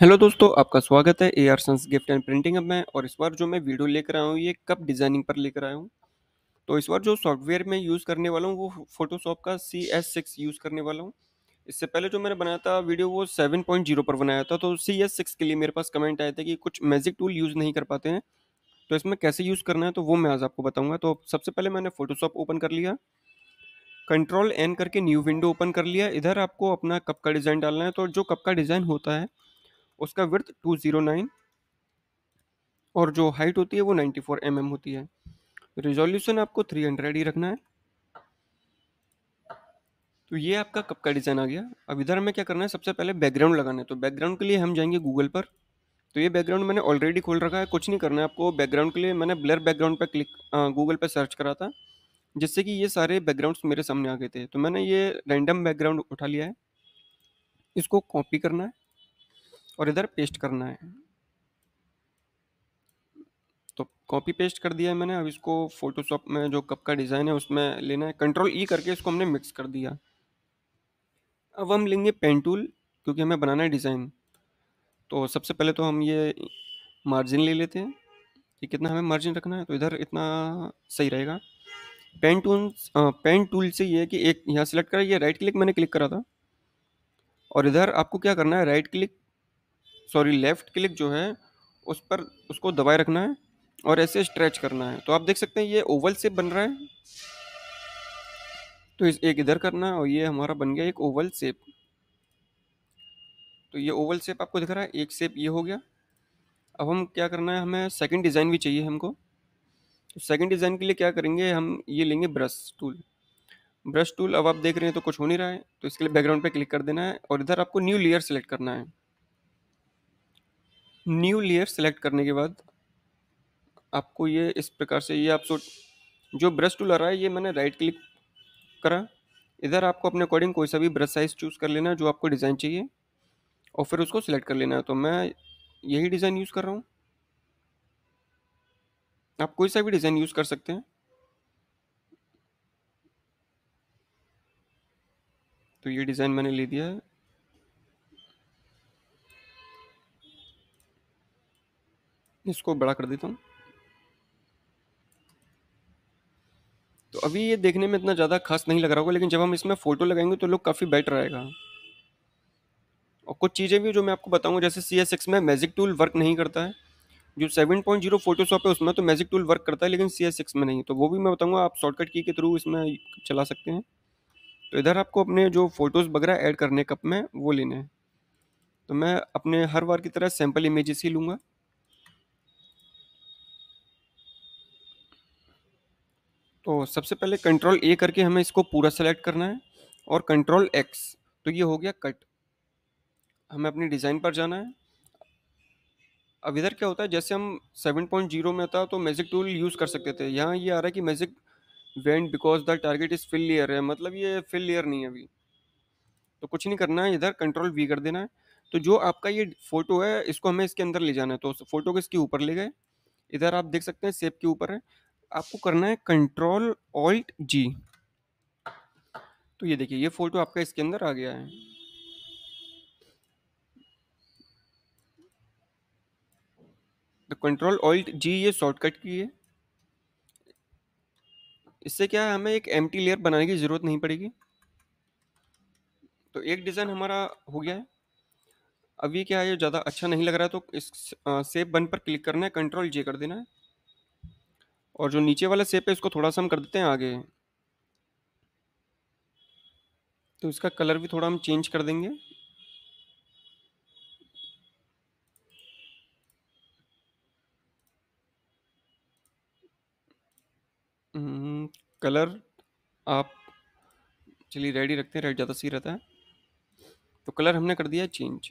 hello दोस्तों आपका स्वागत है A R sons gift and printing अब मैं और इस बार जो मैं वीडियो लेकर आया हूँ ये कप डिज़ाइनिंग पर लेकर आया हूँ तो इस बार जो सॉफ्टवेयर मैं यूज़ करने वाला हूँ वो फोटोशॉप का सी एस सिक्स यूज़ करने वाला हूँ इससे पहले जो मैंने बनाया था वीडियो वो सेवन पॉइंट जीरो पर बनाया था तो सी एस सिक्स के लिए मेरे पास कमेंट आए थे कि कुछ मैजिक टूल यूज़ नहीं कर पाते हैं तो इसमें कैसे यूज़ करना है तो वो मैं आज आपको बताऊँगा तो सबसे पहले मैंने फ़ोटोशॉप ओपन कर लिया कंट्रोल एन करके न्यू विंडो ओपन कर लिया इधर आपको अपना कप का डिज़ाइन डालना है तो जो कप का डिज़ाइन होता है उसका विर्थ टू ज़ीरो नाइन और जो हाइट होती है वो नाइन्टी फोर एम एम होती है रिजोल्यूशन आपको थ्री हंड्रेड ही रखना है तो ये आपका कप का डिज़ाइन आ गया अब इधर हमें क्या करना है सबसे पहले बैकग्राउंड लगाना है तो बैकग्राउंड के लिए हम जाएंगे गूगल पर तो ये बैकग्राउंड मैंने ऑलरेडी खोल रखा है कुछ नहीं करना है आपको बैकग्राउंड के लिए मैंने ब्लर बैकग्राउंड पर क्लिक गूगल पर सर्च करा था जिससे कि ये सारे बैकग्राउंड्स मेरे सामने आ गए थे तो मैंने ये रैंडम बैकग्राउंड उठा लिया है इसको कॉपी करना है और इधर पेस्ट करना है तो कॉपी पेस्ट कर दिया है मैंने अब इसको फोटोशॉप में जो कप का डिज़ाइन है उसमें लेना है कंट्रोल ई e करके इसको हमने मिक्स कर दिया अब हम लेंगे पेन टूल क्योंकि हमें बनाना है डिज़ाइन तो सबसे पहले तो हम ये मार्जिन ले लेते हैं कि कितना हमें मार्जिन रखना है तो इधर इतना सही रहेगा पेन टूल पेन टूल से ये है कि एक यहाँ सेलेक्ट करा ये राइट क्लिक मैंने क्लिक करा था और इधर आपको क्या करना है right click sorry left click जो है उस पर उसको दबाए रखना है और ऐसे स्ट्रेच करना है तो आप देख सकते हैं ये ओवल सेप बन रहा है तो इस एक इधर करना है और ये हमारा बन गया एक ओवल सेप तो ये ओवल सेप आपको दिख रहा है एक सेप ये हो गया अब हम क्या करना है हमें सेकंड डिज़ाइन भी चाहिए हमको तो सेकंड डिज़ाइन के लिए क्या करेंगे हम ये लेंगे ब्रश टूल ब्रश टूल अब आप देख रहे हैं तो कुछ हो नहीं रहा है तो इसके लिए बैकग्राउंड पे क्लिक कर देना है और इधर आपको न्यू लेयर सेलेक्ट करना है न्यू लेयर सेलेक्ट करने के बाद आपको ये इस प्रकार से ये आप सोच जो ब्रश टूल आ रहा है ये मैंने राइट क्लिक करा इधर आपको अपने अकॉर्डिंग कोई सा भी ब्रश साइज़ चूज़ कर लेना है जो आपको डिज़ाइन चाहिए और फिर उसको सिलेक्ट कर लेना है तो मैं यही डिज़ाइन यूज़ कर रहा हूँ आप कोई सा भी डिज़ाइन यूज़ कर सकते हैं तो ये डिज़ाइन मैंने ले दिया है इसको बड़ा कर देता हूँ तो अभी ये देखने में इतना ज़्यादा खास नहीं लग रहा होगा लेकिन जब हम इसमें फ़ोटो लगाएंगे तो लुक काफ़ी बेटर आएगा और कुछ चीज़ें भी जो मैं आपको बताऊँगा जैसे सी एस एक्स में मैजिक टूल वर्क नहीं करता है जो सेवन पॉइंट जीरो फोटोशॉप है उसमें तो मैजिक टूल वर्क करता है लेकिन सी एस एक्स में नहीं तो वो भी मैं बताऊँगा आप शॉर्टकट की के थ्रू इसमें चला सकते हैं तो इधर आपको अपने जो फ़ोटोज़ वगैरह ऐड करने कप में वो लेने हैं तो मैं अपने हर बार की तरह सैम्पल इमेजेस ही लूँगा तो सबसे पहले कंट्रोल ए करके हमें इसको पूरा सेलेक्ट करना है और कंट्रोल एक्स तो ये हो गया कट हमें अपनी डिज़ाइन पर जाना है अब इधर क्या होता है जैसे हम 7.0 में था तो मैजिक टूल यूज़ कर सकते थे यहाँ ये आ रहा है कि magic wand because the target is fill layer है मतलब ये फिल लेयर नहीं है अभी तो कुछ नहीं करना है इधर कंट्रोल वी कर देना है तो जो आपका ये फ़ोटो है इसको हमें इसके अंदर ले जाना है तो फोटो को इसके ऊपर ले गए इधर आप देख सकते हैं सेप के ऊपर है आपको करना है कंट्रोल ऑल्ट जी तो ये देखिए ये फ़ोटो आपका इसके अंदर आ गया है तो कंट्रोल ऑल्ट जी ये शॉर्टकट की है इससे क्या है हमें एक एम लेयर बनाने की ज़रूरत नहीं पड़ेगी तो एक डिज़ाइन हमारा हो गया है अब ये क्या है ज़्यादा अच्छा नहीं लग रहा है तो इस सेव बन पर क्लिक करना है कंट्रोल जे कर देना है और जो नीचे वाला सेप है उसको थोड़ा सा हम कर देते हैं आगे तो इसका कलर भी थोड़ा हम चेंज कर देंगे कलर हम्म, आप चलिए रेड ही रखते हैं रेड ज़्यादा सही रहता है तो कलर हमने कर दिया चेंज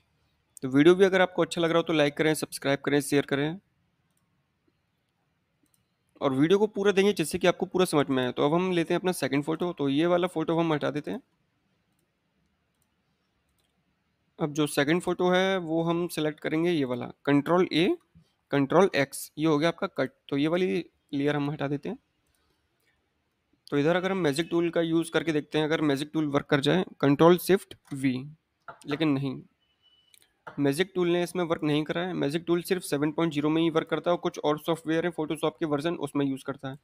तो वीडियो भी अगर आपको अच्छा लग रहा हो तो लाइक करें सब्सक्राइब करें शेयर करें और वीडियो को पूरा देंगे जिससे कि आपको पूरा समझ में आए तो अब हम लेते हैं अपना सेकंड फ़ोटो तो ये वाला फ़ोटो हम हटा देते हैं अब जो सेकंड फ़ोटो है वो हम सेलेक्ट करेंगे ये वाला कंट्रोल ए कंट्रोल एक्स ये हो गया आपका कट तो ये वाली लेयर हम हटा देते हैं तो इधर अगर हम मैजिक टूल का यूज़ करके देखते हैं अगर मैजिक टूल वर्क कर जाए कंट्रोल शिफ्ट वी लेकिन नहीं मैजिक टूल ने इसमें वर्क नहीं करा है मैजिक टूल सिर्फ 7.0 में ही वर्क करता है और कुछ और सॉफ्टवेयर है फोटोशॉप के वर्जन उसमें यूज़ करता है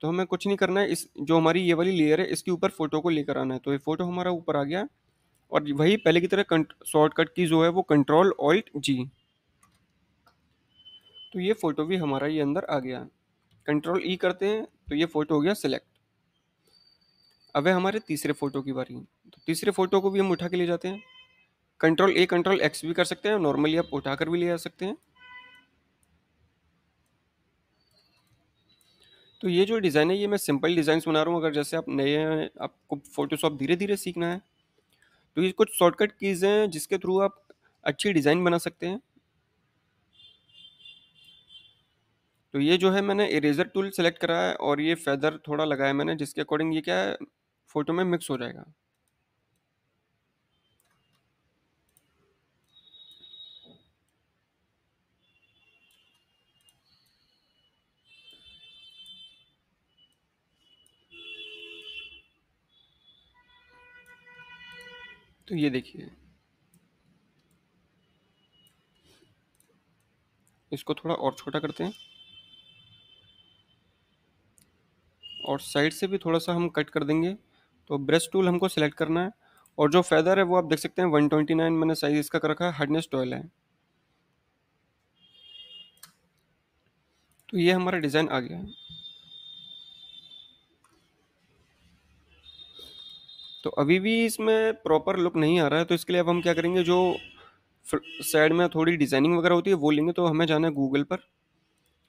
तो हमें कुछ नहीं करना है इस जो हमारी ये वाली लेयर है इसके ऊपर फोटो को लेकर आना है तो ये फोटो हमारा ऊपर आ गया और वही पहले की तरह शॉर्टकट की जो है वो कंट्रोल ऑल्ट जी तो ये फ़ोटो भी हमारा ये अंदर आ गया कंट्रोल ई e करते हैं तो ये फ़ोटो हो गया सिलेक्ट अब है हमारे तीसरे फ़ोटो की बारी तो तीसरे फ़ोटो को भी हम उठा के ले जाते हैं कंट्रोल ए कंट्रोल एक्स भी कर सकते हैं नॉर्मली आप उठाकर भी ले जा सकते हैं तो ये जो डिज़ाइन है ये मैं सिंपल डिज़ाइन बना रहा हूँ अगर जैसे आप नए हैं आपको फोटोशॉप धीरे धीरे सीखना है तो ये कुछ शॉर्टकट कीज़ हैं जिसके थ्रू आप अच्छी डिज़ाइन बना सकते हैं तो ये जो है मैंने इरेजर टूल सेलेक्ट करा है और ये फेदर थोड़ा लगाया मैंने जिसके अकॉर्डिंग ये क्या है फ़ोटो में मिक्स हो जाएगा तो ये देखिए इसको थोड़ा और छोटा करते हैं और साइड से भी थोड़ा सा हम कट कर देंगे तो ब्रश टूल हमको सेलेक्ट करना है और जो फैदर है वो आप देख सकते हैं 129 मैंने साइज इसका कर रखा है हार्डनेस टॉयल है तो ये हमारा डिज़ाइन आ गया है तो अभी भी इसमें प्रॉपर लुक नहीं आ रहा है तो इसके लिए अब हम क्या करेंगे जो साइड में थोड़ी डिज़ाइनिंग वगैरह होती है वो लेंगे तो हमें जाना है गूगल पर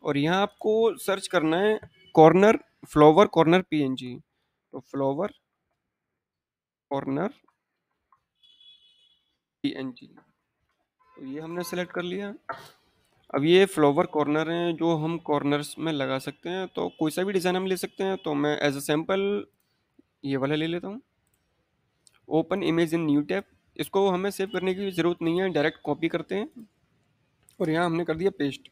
और यहाँ आपको सर्च करना है कॉर्नर फ्लावर कॉर्नर पीएनजी तो फ्लावर कॉर्नर पीएनजी तो ये हमने सेलेक्ट कर लिया अब ये फ्लावर कॉर्नर हैं जो हम कॉर्नर्स में लगा सकते हैं तो कोई सा भी डिज़ाइन हम ले सकते हैं तो मैं एज अ सैम्पल ये वाला ले लेता हूँ open image in new tab इसको हमें सेव करने की ज़रूरत नहीं है डायरेक्ट कॉपी करते हैं और यहाँ हमने कर दिया पेस्ट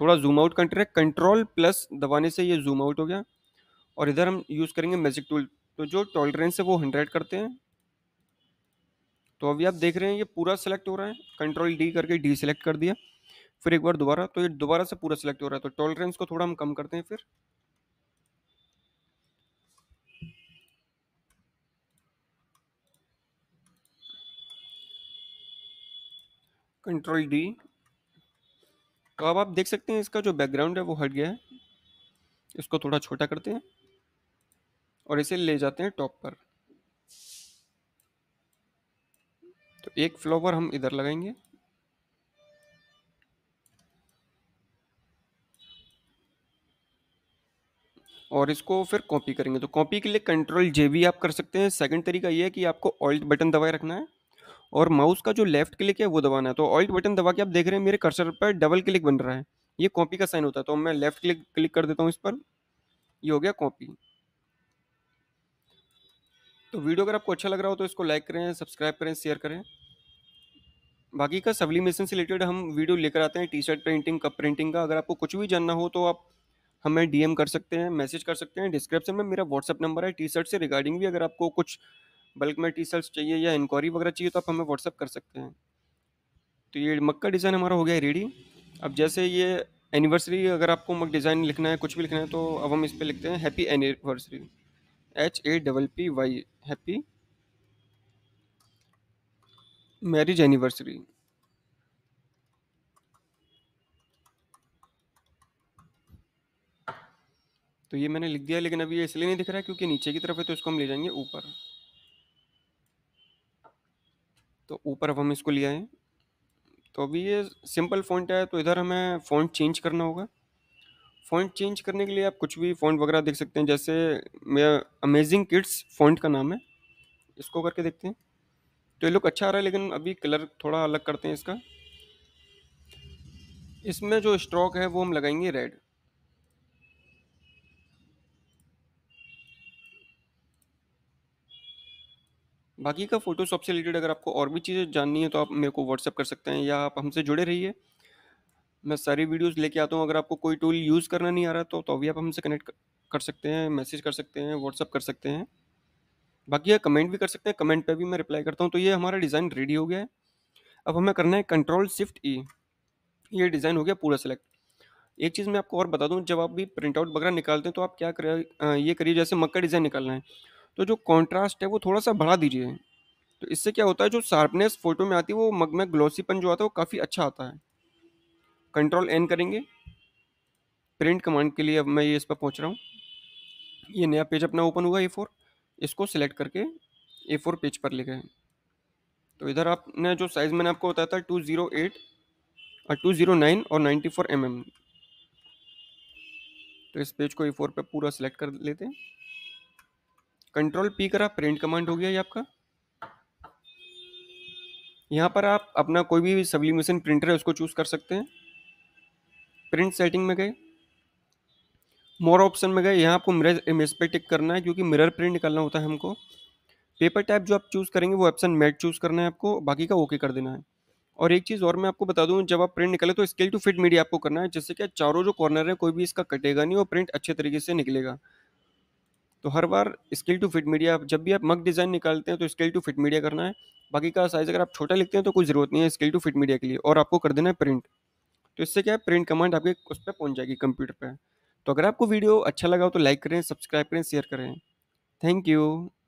थोड़ा zoom out control control plus दबाने से ये जूम आउट हो गया और इधर हम यूज़ करेंगे मैजिक टूल तो जो टॉलरेंस है वो हंड्रेड करते हैं तो अभी आप देख रहे हैं ये पूरा सेलेक्ट हो रहा है कंट्रोल डी करके डी सेलेक्ट कर दिया फिर एक बार दोबारा तो ये दोबारा से पूरा सेलेक्ट हो रहा है तो टॉलरेंस को थोड़ा हम कम करते हैं फिर कंट्रोल डी तो अब आप देख सकते हैं इसका जो बैकग्राउंड है वो हट गया है इसको थोड़ा छोटा करते हैं और इसे ले जाते हैं टॉप पर तो एक फ्लावर हम इधर लगाएंगे और इसको फिर कॉपी करेंगे तो कॉपी के लिए कंट्रोल जे भी आप कर सकते हैं सेकंड तरीका ये है कि आपको ऑल्ट बटन दबाए रखना है और माउस का जो लेफ्ट क्लिक है वो दबाना है तो ऑल्ट बटन दबा के आप देख रहे हैं मेरे कर्सर पर डबल क्लिक बन रहा है ये कॉपी का साइन होता है तो मैं लेफ्ट क्लिक क्लिक कर देता हूँ इस पर ये हो गया कॉपी तो वीडियो अगर आपको अच्छा लग रहा हो तो इसको लाइक करें सब्सक्राइब करें शेयर करें बाकी का मिशन से रिलेटेड हम वीडियो लेकर आते हैं T shirt printing cup printing का अगर आपको कुछ भी जानना हो तो आप हमें डीएम कर सकते हैं मैसेज कर सकते हैं डिस्क्रिप्शन में मेरा व्हाट्सअप नंबर है टी शर्ट से रिगार्डिंग भी अगर आपको कुछ बल्क में टी शर्ट्स चाहिए या इंक्वायरी वगैरह चाहिए तो आप हमें व्हाट्सअप कर सकते हैं तो ये मग का डिज़ाइन हमारा हो गया है रेडी अब जैसे ये एनिवर्सरी अगर आपको मग डिज़ाइन लिखना है कुछ भी लिखना है तो अब हम इस पर लिखते हैं happy anniversary H A double P Y happy marriage anniversary तो ये मैंने लिख दिया लेकिन अभी ये इसलिए नहीं दिख रहा है क्योंकि नीचे की तरफ है तो इसको हम ले जाएंगे ऊपर तो ऊपर अब हम इसको ले आए तो अभी ये सिंपल फ़ॉन्ट है तो इधर हमें फ़ॉन्ट चेंज करना होगा फ़ॉन्ट चेंज करने के लिए आप कुछ भी फ़ॉन्ट वगैरह देख सकते हैं जैसे मेरा अमेजिंग किड्स फ़ॉन्ट का नाम है इसको करके देखते हैं तो ये लुक अच्छा आ रहा है लेकिन अभी कलर थोड़ा अलग करते हैं इसका इसमें जो स्ट्रोक है वो हम लगाएंगे रेड बाकी का फ़ोटोशॉप से रिलेटेड अगर आपको और भी चीज़ें जाननी है तो आप मेरे को व्हाट्सअप कर सकते हैं या आप हमसे जुड़े रहिए मैं सारी वीडियोस लेके आता हूँ अगर आपको कोई टूल यूज़ करना नहीं आ रहा तो तो भी आप हमसे कनेक्ट कर सकते हैं मैसेज कर सकते हैं व्हाट्सअप कर सकते हैं बाकी कमेंट हाँ, भी कर सकते हैं कमेंट पर भी मैं रिप्लाई करता हूँ तो ये हमारा डिज़ाइन रेडी हो गया है अब हमें करना है कंट्रोल शिफ्ट ई ये डिज़ाइन हो गया पूरा सेलेक्ट एक चीज़ मैं आपको और बता दूँ जब आप भी प्रिंट आउट वगैरह निकालते हैं तो आप क्या करें ये करिए जैसे मक्का डिज़ाइन निकालना है तो जो कॉन्ट्रास्ट है वो थोड़ा सा बढ़ा दीजिए तो इससे क्या होता है जो शार्पनेस फोटो में आती है वो मग में ग्लोसीपन जो आता है वो काफ़ी अच्छा आता है कंट्रोल एन करेंगे प्रिंट कमांड के लिए अब मैं ये इस पर पहुँच रहा हूँ ये नया पेज अपना ओपन हुआ ए फोर इसको सिलेक्ट करके ए फोर पेज पर ले गए तो इधर आपने जो साइज़ मैंने आपको बताया था टू ज़ीरो एट और टू ज़ीरो नाइन और नाइन्टी फोर एम एम तो इस पेज को ए फोर पर पूरा सिलेक्ट कर लेते हैं कंट्रोल पी करा प्रिंट कमांड हो गया ये आपका यहाँ पर आप अपना कोई भी सब्लिमेशन प्रिंटर है उसको चूज़ कर सकते हैं प्रिंट सेटिंग में गए मोर ऑप्शन में गए यहाँ आपको मिरर इमेज पे टिक करना है क्योंकि मिरर प्रिंट निकालना होता है हमको पेपर टाइप जो आप चूज़ करेंगे वो ऑप्शन मेट चूज़ करना है आपको बाकी का ओके कर देना है और एक चीज़ और मैं आपको बता दूँ जब आप प्रिंट निकाले तो स्केल टू फिट मीडिया आपको करना है जिससे कि चारों जो कॉर्नर है कोई भी इसका कटेगा नहीं और प्रिंट अच्छे तरीके से निकलेगा तो हर बार स्किल टू फिट मीडिया जब भी आप मग डिज़ाइन निकालते हैं तो स्किल टू फिट मीडिया करना है बाकी का साइज़ अगर आप छोटा लिखते हैं तो कोई ज़रूरत नहीं है स्किल टू फिट मीडिया के लिए और आपको कर देना है प्रिंट तो इससे क्या है प्रिंट कमांड आपके उस पर पहुँच जाएगी कंप्यूटर पर तो अगर आपको वीडियो अच्छा लगा हो तो लाइक करें सब्सक्राइब करें शेयर करें थैंक यू